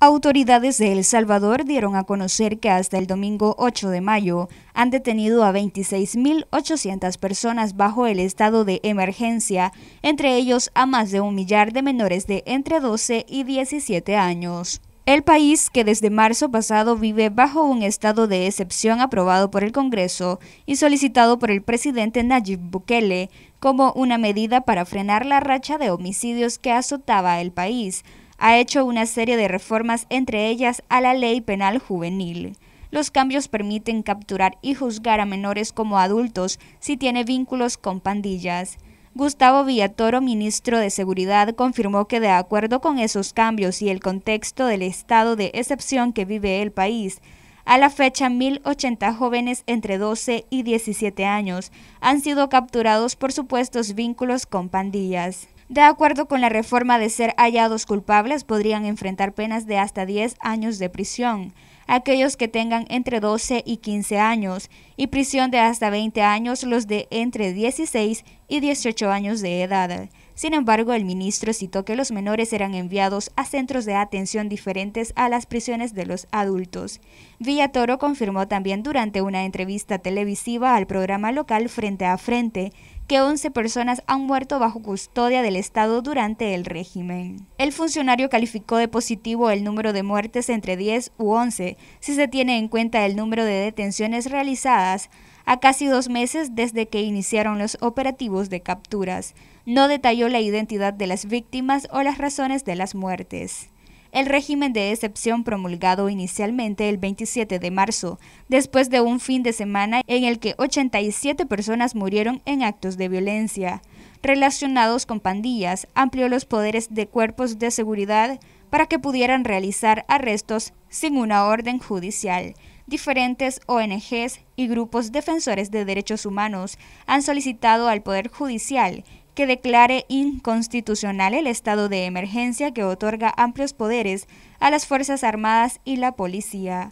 Autoridades de El Salvador dieron a conocer que hasta el domingo 8 de mayo han detenido a 26.800 personas bajo el estado de emergencia, entre ellos a más de un millar de menores de entre 12 y 17 años. El país, que desde marzo pasado vive bajo un estado de excepción aprobado por el Congreso y solicitado por el presidente Nayib Bukele como una medida para frenar la racha de homicidios que azotaba el país, ha hecho una serie de reformas, entre ellas a la ley penal juvenil. Los cambios permiten capturar y juzgar a menores como adultos si tiene vínculos con pandillas. Gustavo Villatoro, ministro de Seguridad, confirmó que de acuerdo con esos cambios y el contexto del estado de excepción que vive el país, a la fecha, 1.080 jóvenes entre 12 y 17 años han sido capturados por supuestos vínculos con pandillas. De acuerdo con la reforma de ser hallados culpables, podrían enfrentar penas de hasta 10 años de prisión aquellos que tengan entre 12 y 15 años y prisión de hasta 20 años los de entre 16 y 18 años de edad. Sin embargo, el ministro citó que los menores eran enviados a centros de atención diferentes a las prisiones de los adultos. Villatoro confirmó también durante una entrevista televisiva al programa local Frente a Frente que 11 personas han muerto bajo custodia del Estado durante el régimen. El funcionario calificó de positivo el número de muertes entre 10 u 11 si se tiene en cuenta el número de detenciones realizadas a casi dos meses desde que iniciaron los operativos de capturas. No detalló la identidad de las víctimas o las razones de las muertes. El régimen de excepción promulgado inicialmente el 27 de marzo, después de un fin de semana en el que 87 personas murieron en actos de violencia relacionados con pandillas, amplió los poderes de cuerpos de seguridad, para que pudieran realizar arrestos sin una orden judicial. Diferentes ONGs y grupos defensores de derechos humanos han solicitado al Poder Judicial que declare inconstitucional el estado de emergencia que otorga amplios poderes a las Fuerzas Armadas y la Policía.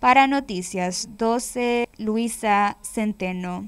Para Noticias 12, Luisa Centeno.